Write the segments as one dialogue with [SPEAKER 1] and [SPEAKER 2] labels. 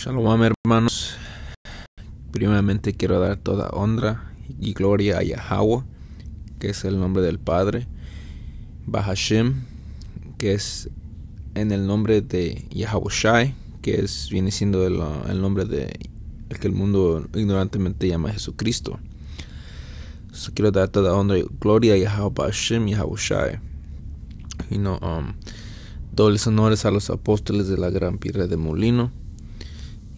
[SPEAKER 1] Shalom, hermanos. Primeramente quiero dar toda honra y gloria a Yahweh, que es el nombre del Padre, Bahashem, que es en el nombre de Shai, que es, viene siendo el, nombre de que el mundo ignorantemente llama Jesucristo. quiero dar toda honra y gloria a Yahweh Bahashem, Yahweh Y no, um, dobles honores a los apóstoles de la gran piedra de molino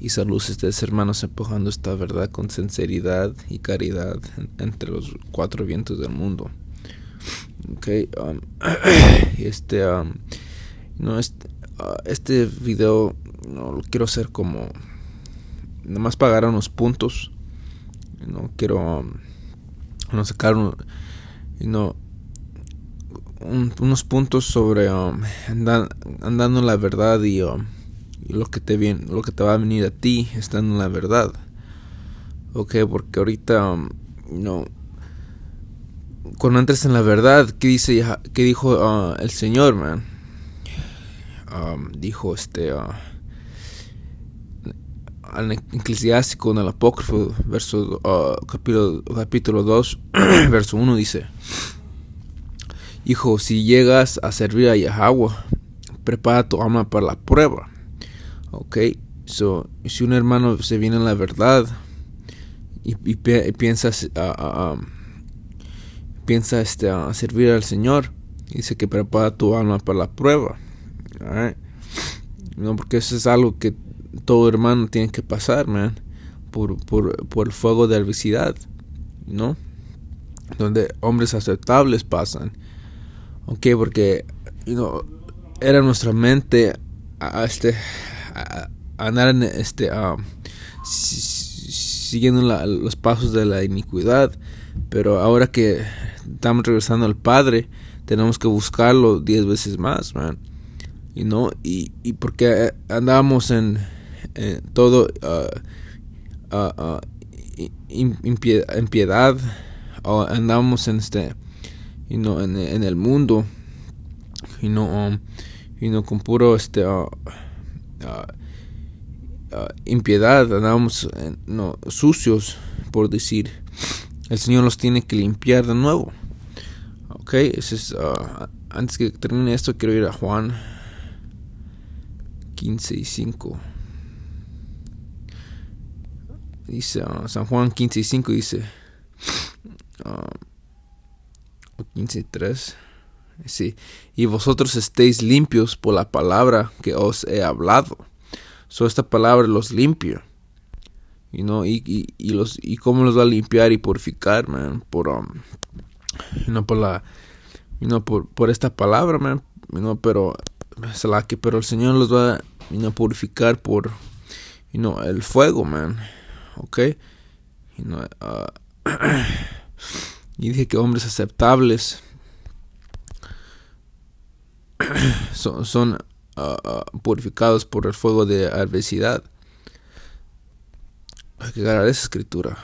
[SPEAKER 1] y salud ustedes hermanos empujando esta verdad con sinceridad y caridad entre los cuatro vientos del mundo. Ok, um, este, um, no, ah, este, video no lo quiero hacer como, nada más pagar unos puntos, no quiero, um, no sacar, unos puntos sobre andando, andando la verdad y lo que te viene, lo que te va a venir a ti está en la verdad. Ok, porque ahorita um, no cuando entres en la verdad, ¿qué dice qué dijo uh, el Señor, man? Um, dijo este uh, al Eclesiástico, en el Apócrifo, verso, uh, capítulo, capítulo 2, verso 1 dice, Hijo, si llegas a servir a Yahweh, prepara tu alma para la prueba Ok, so, si un hermano se viene a la verdad y, piensa, ah, ah, ah, este, A este, servir al Señor, dice que prepara tu alma para la prueba. No, porque eso es algo que todo hermano tiene que pasar, man, por, por, por el fuego de adversidad, ¿no? Donde hombres aceptables pasan. Ok, porque era nuestra mente a este andar en este, siguiendo los pasos de la iniquidad. Pero ahora que estamos regresando al Padre, tenemos que buscarlo diez veces más, man. no Y, porque andábamos en, todo ah, ah, ah, en piedad, andábamos en este, y no en, el mundo, y no con puro este Ah, ah, impiedad, andamos eh, sucios, por decir. El Señor los tiene que limpiar de nuevo. Ok, ah, antes que termine esto, quiero ir a Juan 15 y 5. Dice San Juan 15 y 5 dice. 15 y 3 y vosotros estéis limpios por la palabra que os he hablado. So esta palabra los limpia. y, y, los, y cómo los va a limpiar y purificar, man, por, um, por la, por, esta palabra, man, pero, pero el Señor los va a purificar por, el fuego, man, ok, uh, y dije que hombres aceptables, son, son ah, ah, purificados por el fuego de adversidad. Hay que ganar esa escritura.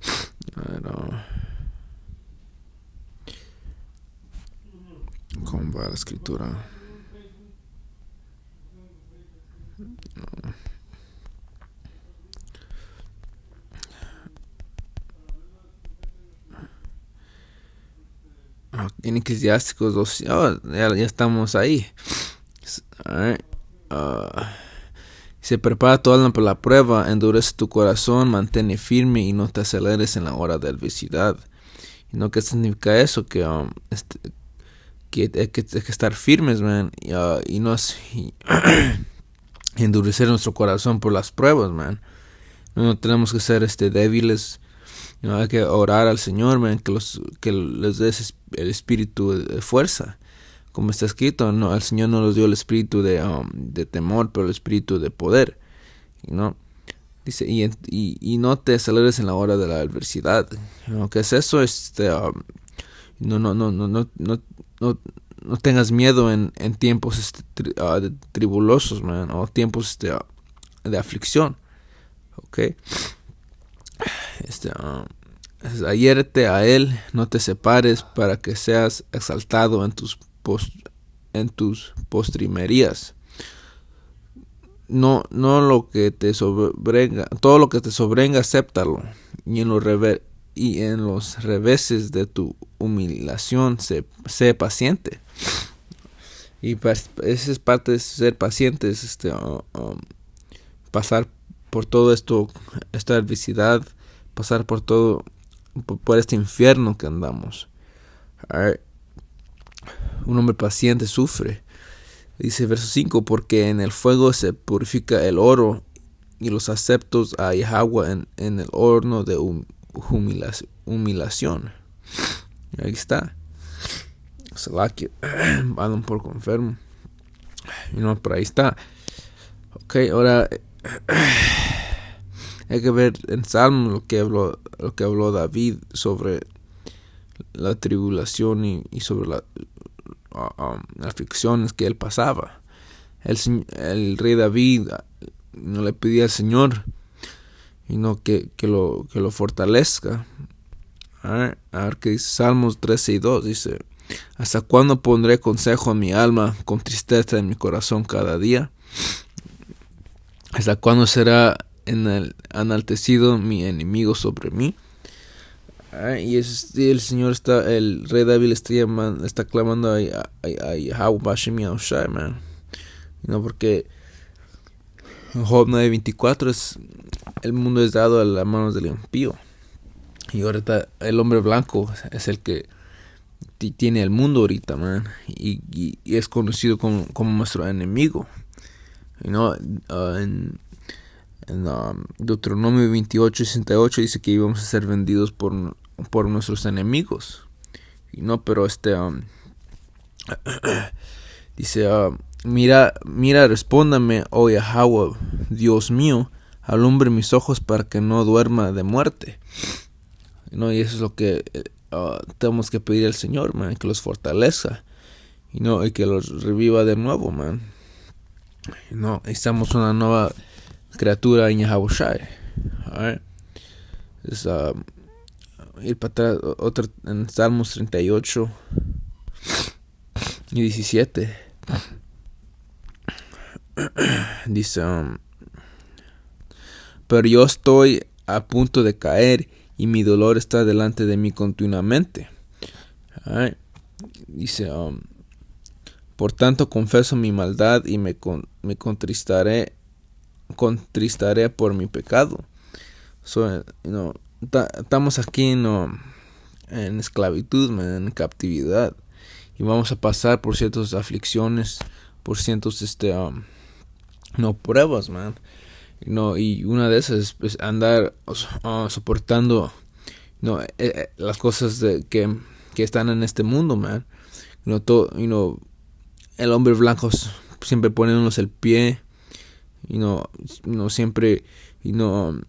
[SPEAKER 1] Ah, ¿Cómo va la escritura? en Eclesiásticos ya, estamos ahí. se ah, prepara alma por la prueba, endurece tu corazón, mantén firme y no te aceleres en la hora de adversidad. ¿Y no qué significa eso? Que, um, este, que, hay que, estar firmes, man, y, ah, no endurecer nuestro corazón por las pruebas, man. No tenemos que ser este débiles hay que orar al Señor, que, los, que les dé el espíritu de fuerza. Como está escrito, no, al Señor no nos dio el espíritu de, um, de temor, pero el espíritu de poder. ¿no? Dice, y, y, no te aceleres en la hora de la adversidad. ¿Qué es eso? Este, um, no, no, no, no, no, no, tengas miedo en, en tiempos este, uh, tribulosos, o tiempos este, uh, de aflicción. Okay. Este, ah, a él, no te separes para que seas exaltado en tus, en tus postrimerías. No, no lo que te sobrenga, todo lo que te sobrenga, acéptalo. Y en, los y en los reveses de tu humillación, sé, paciente. Y esa es parte de ser pacientes, este, ah, ah, pasar por todo esto, esta adversidad pasar por todo, por este infierno que andamos. Un hombre paciente sufre. Dice verso 5, porque en el fuego se purifica el oro y los aceptos hay agua en, el horno de humilación Ahí está. Se la que Y no, por ahí está. Ok, ahora Hay que ver en Salmo lo que habló, lo que habló David sobre la tribulación y, sobre ah, ah, las aflicciones que él pasaba. El, rey David ah, no le pedía al Señor y no que, que, lo, que lo fortalezca. A ver, dice Salmos 13 y 2. Dice, ¿hasta cuándo pondré consejo a mi alma con tristeza en mi corazón cada día? ¿Hasta cuándo será en el enaltecido mi enemigo sobre mí. Ah, y, es, el Señor está, el rey David está, llamando, está clamando a man. No, porque Job 9.24 es, el mundo es dado a las manos del impío. Y ahorita el hombre blanco es el que tiene el mundo ahorita, man. Y, es conocido como, nuestro enemigo. Ah, en en um, Deuteronomio 28, 68 dice que íbamos a ser vendidos por, por nuestros enemigos. Y no, pero este... Um, dice, um, mira, mira, respóndame, oh Yahweh, Dios mío, alumbre mis ojos para que no duerma de muerte. ¿No? Y eso es lo que eh, uh, tenemos que pedir al Señor, que los fortalezca Y no, que los reviva de nuevo, man. No, estamos una nueva criatura Iñahaboshai. Um, ir para atrás, otro, en Salmos 38 y 17. Dice, um, pero yo estoy a punto de caer y mi dolor está delante de mí continuamente. Dice, um, por tanto confeso mi maldad y me, me contristaré contristaré por mi pecado. no, estamos aquí no, en esclavitud, en captividad. Y vamos a pasar por ciertas aflicciones, por ciertos este, um, no, pruebas, man. No, y una de esas es pues, andar ah, soportando eh, eh, las cosas de, que, están en este mundo, man. no el hombre blanco siempre poniéndonos el pie y no, no siempre y no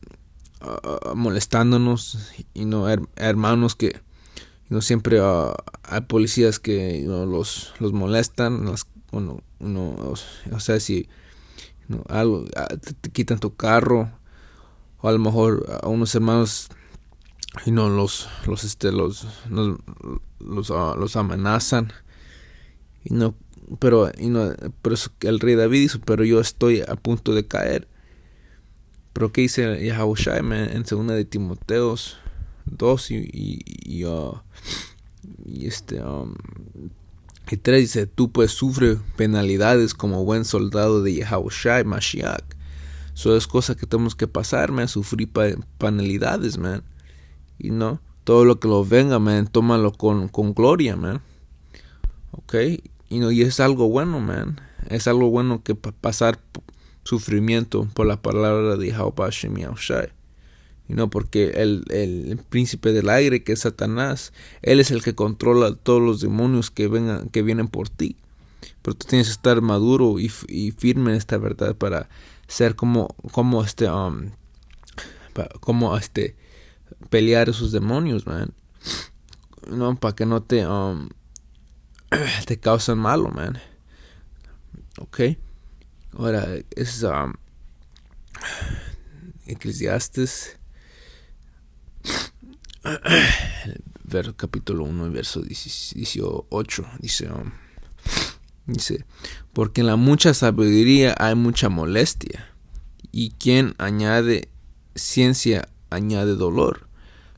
[SPEAKER 1] ah, ah, molestándonos y no hermanos que no siempre ah, hay policías que no, los, molestan las, uno, o, sea si te, quitan tu carro o a lo mejor a unos hermanos y no los los este los los, los amenazan y no pero, y no, el rey David dice, pero yo estoy a punto de caer. Pero que dice Yahushua en segunda de Timoteos 2 y, y, uh, este um, y 3 dice, tú pues sufre penalidades como buen soldado de Yahushua Mashiach. Eso es cosa que tenemos que pasar, sufrir penalidades, man. Y no, todo lo que lo venga, man, tómalo con, gloria, man. Ok, y es algo bueno, man. Es algo bueno que pasar sufrimiento por la palabra de Jehová Shem Shai. porque el, el, príncipe del aire, que es Satanás, él es el que controla todos los demonios que, vengan, que vienen por ti. Pero tú tienes que estar maduro y, firme en esta verdad para ser como, como este, um, como este, pelear esos demonios, man. No, para que no te, um, te causan malo, man. Ok. Ahora, es um, Eclesiastes, capítulo 1, verso 18, dice, um, dice, porque en la mucha sabiduría hay mucha molestia, y quien añade ciencia añade dolor.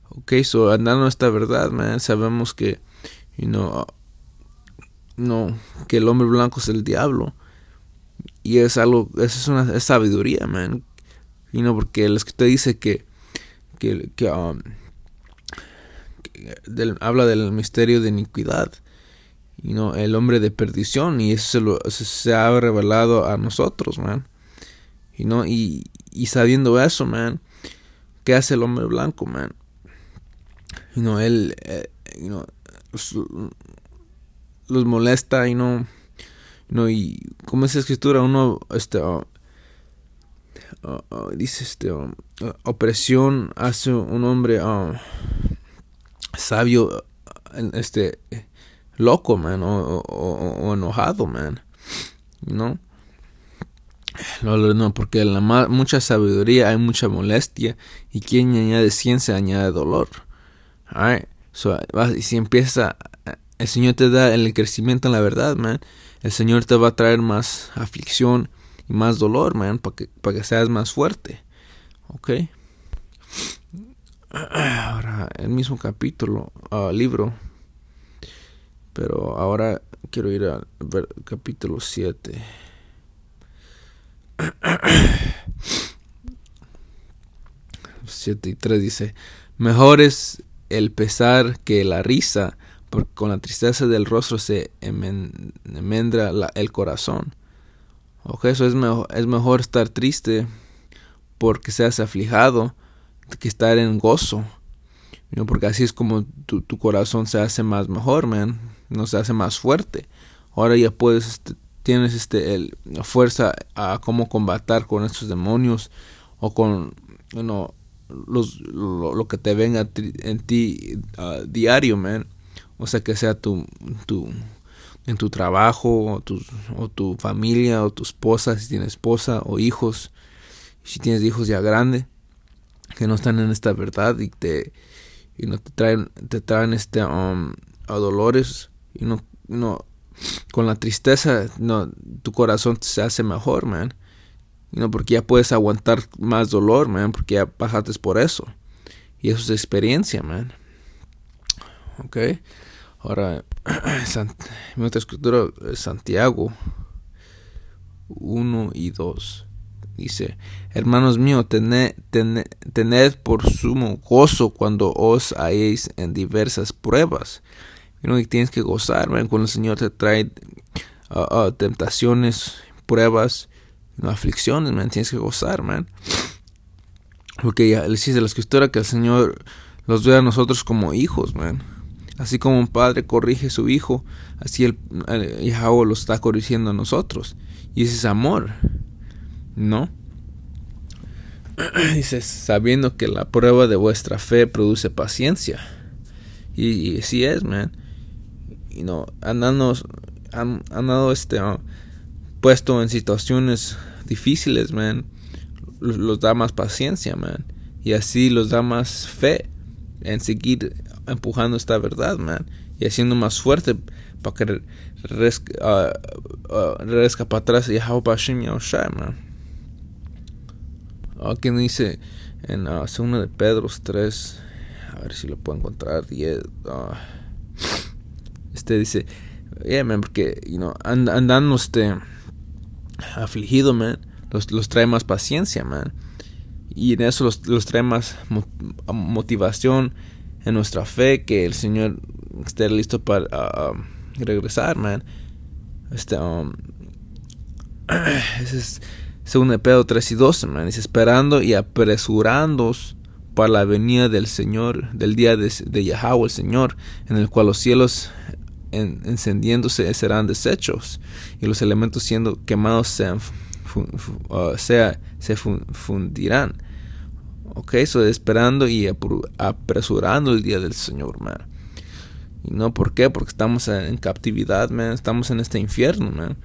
[SPEAKER 1] Ok, so andando esta verdad, man, sabemos que, you know, no, que el hombre blanco es el diablo. Y es algo, es una sabiduría, man. Y no, porque el escritor dice que, que, que, um, habla del misterio de iniquidad. Y no, el hombre de perdición. Y eso se, se, ha revelado a nosotros, man. Y no, y, sabiendo eso, man, ¿qué hace el hombre blanco, man? Y no, él, eh, los molesta y no, no y como es escritura uno este dice este opresión hace un hombre sabio este loco man o, enojado man no no, no, porque la mucha sabiduría hay mucha molestia y quien añade ciencia añade dolor. y si empieza el Señor te da el crecimiento en la verdad, man. El Señor te va a traer más aflicción y más dolor, man, para que, que seas más fuerte. ¿Ok? Ahora, el mismo capítulo, ah, libro. Pero ahora quiero ir al capítulo 7. 7 y 3 dice, mejor es el pesar que la risa porque con la tristeza del rostro se enmendra el corazón. Ok, eso es, es mejor estar triste porque seas afligado que estar en gozo. ¿no? Porque así es como tu, corazón se hace más mejor, man. No se hace más fuerte. Ahora ya puedes, este, tienes este, la fuerza a cómo combatar con estos demonios o con los, lo, que te venga en ti ah, diario, man o sea que sea tu, tu en tu trabajo o tu, o tu familia o tu esposa, si tienes esposa o hijos, si tienes hijos ya grandes que no están en esta verdad y te y no te traen te traen este um, a dolores y no no con la tristeza no tu corazón se hace mejor man no porque ya puedes aguantar más dolor man porque ya pasaste por eso y eso es experiencia man okay Ahora, en otra escritura, eh, Santiago 1 y 2 dice, hermanos míos, tened, por sumo gozo cuando os halléis en diversas pruebas. tienes que gozar, man. cuando el Señor te trae ah, ah, tentaciones, pruebas, no, aflicciones, man. tienes que gozar, man. Porque ya les dice la escritura que el Señor los ve a nosotros como hijos, man. Así como un padre corrige a su hijo, así el, el Yahweh lo está corrigiendo a nosotros. Y ese es amor, ¿no? Dice, sabiendo que la prueba de vuestra fe produce paciencia. Y, si así es, man. Y no, nos han, dado este, ah, puesto en situaciones difíciles, man. Los, los da más paciencia, man. Y así los da más fe en seguir empujando esta verdad, man, y haciendo más fuerte para que ah, ah, resca, uh, uh, resca para atrás man. Aquí dice en ah, segunda de Pedro 3, a ver si lo puedo encontrar, 10. este dice, yeah, man, porque, you andando este afligido, man, los, trae más paciencia, man y en eso los, los trae más motivación en nuestra fe, que el Señor esté listo para ah, ah, regresar, man. Este, um, 3 y 12, man. esperando y apresurándose para la venida del Señor, del día de, Yahweh, el Señor, en el cual los cielos encendiéndose serán deshechos y los elementos siendo quemados sean, ah, sea, se fundirán. Ok, estoy esperando y apresurando el día del Señor, man. Y no, ¿por qué? Porque estamos en captividad, Estamos en este infierno, man.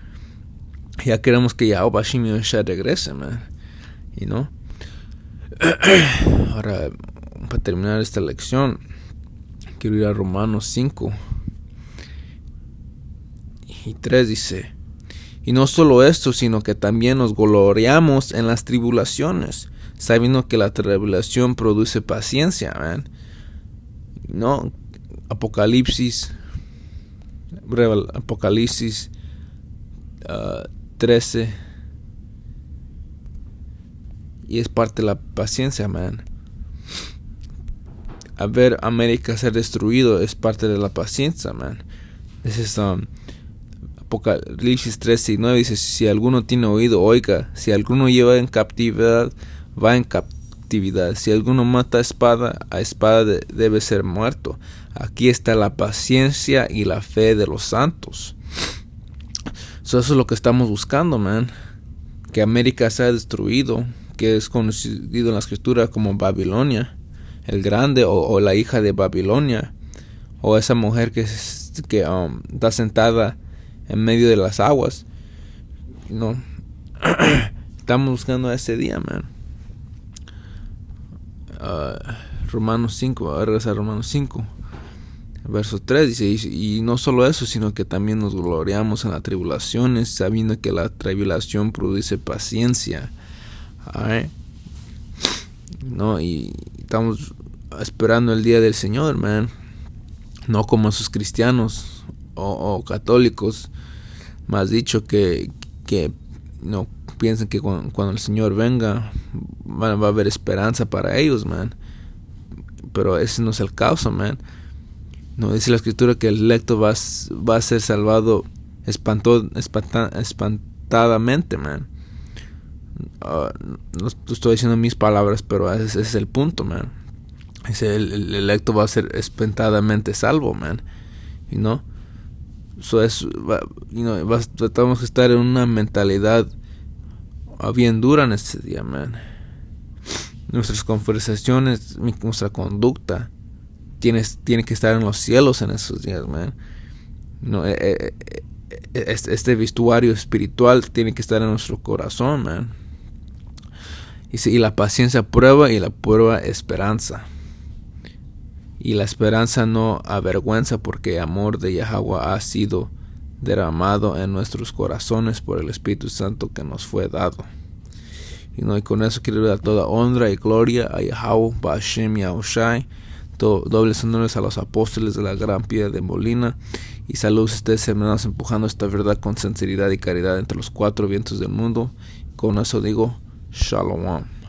[SPEAKER 1] Ya queremos que Yahweh ya regrese, man. Y no. Ahora, para terminar esta lección, quiero ir a Romanos 5 y 3 dice, y no solo esto, sino que también nos gloriamos en las tribulaciones, sabiendo que la revelación produce paciencia, man. ¿no? Apocalipsis, Apocalipsis 13. Ah, y es parte de la paciencia, man. A ver América ser destruido es parte de la paciencia, man. Es Apocalipsis 13 y 9 dice, si alguno tiene oído, oiga, si alguno lleva en captividad va en captividad. Si alguno mata a espada, a espada debe ser muerto. Aquí está la paciencia y la fe de los santos. eso es lo que estamos buscando, man. Que América sea destruido, que es conocido en la escritura como Babilonia, el grande o, la hija de Babilonia, o esa mujer que, um, está sentada en medio de las aguas. No, estamos buscando a ese día, man. Romanos 5, a regresar Romanos 5, verso 3, dice, y, no solo eso, sino que también nos gloriamos en las tribulaciones, sabiendo que la tribulación produce paciencia. No, y estamos esperando el día del Señor, man. No como esos cristianos o, o católicos, más dicho que, que no piensen que cuando, el Señor venga va a haber esperanza para ellos, man. Pero ese no es el caso, man. No dice la escritura que el electo va, va a ser salvado espantadamente, man. Ah, no estoy diciendo mis palabras, pero ese, es el punto, man. el, electo va a ser espantadamente salvo, man. y no So es, you know, estar en una mentalidad Ah, bien dura en este día, man. Nuestras conversaciones, nuestra conducta, tiene que estar en los cielos en esos días, man. No, eh, eh, eh, este, vestuario espiritual tiene que estar en nuestro corazón, man. Y, la paciencia prueba y la prueba esperanza. Y la esperanza no avergüenza porque el amor de Yahweh ha sido derramado en nuestros corazones por el Espíritu Santo que nos fue dado. Y, ¿no? con eso quiero dar toda honra y gloria a Yahweh, Bashem y Aushai, dobles honores a los apóstoles de la gran piedra de Molina, y saludos a ustedes hermanos empujando esta verdad con sinceridad y caridad entre los cuatro vientos del mundo. Con eso digo, Shalom.